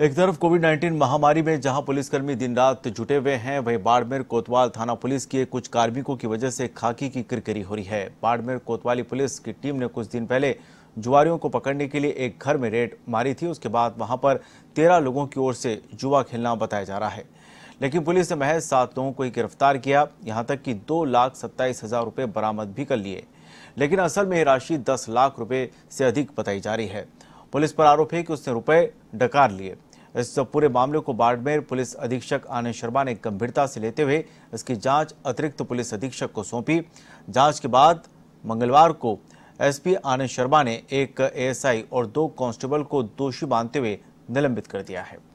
एक तरफ कोविड 19 महामारी में जहां पुलिसकर्मी दिन रात जुटे हुए हैं वहीं बाड़मेर कोतवाल थाना पुलिस के कुछ कार्मिकों की वजह से खाकी की किरकिरी हो रही है बाड़मेर कोतवाली पुलिस की टीम ने कुछ दिन पहले जुआरियों को पकड़ने के लिए एक घर में रेड मारी थी उसके बाद वहां पर तेरह लोगों की ओर से जुआ खेलना बताया जा रहा है लेकिन पुलिस ने महज सात लोगों को ही गिरफ्तार किया यहाँ तक कि दो लाख सत्ताईस हजार रुपये बरामद भी कर लिए लेकिन असल में ये राशि दस लाख रुपये से अधिक बताई जा रही है पुलिस पर आरोप है कि उसने रुपए डकार लिए इस पूरे मामले को बाड़मेर पुलिस अधीक्षक आनंद शर्मा ने गंभीरता से लेते हुए इसकी जांच अतिरिक्त पुलिस अधीक्षक को सौंपी जांच के बाद मंगलवार को एसपी आनंद शर्मा ने एक एएसआई और दो कांस्टेबल को दोषी मानते हुए निलंबित कर दिया है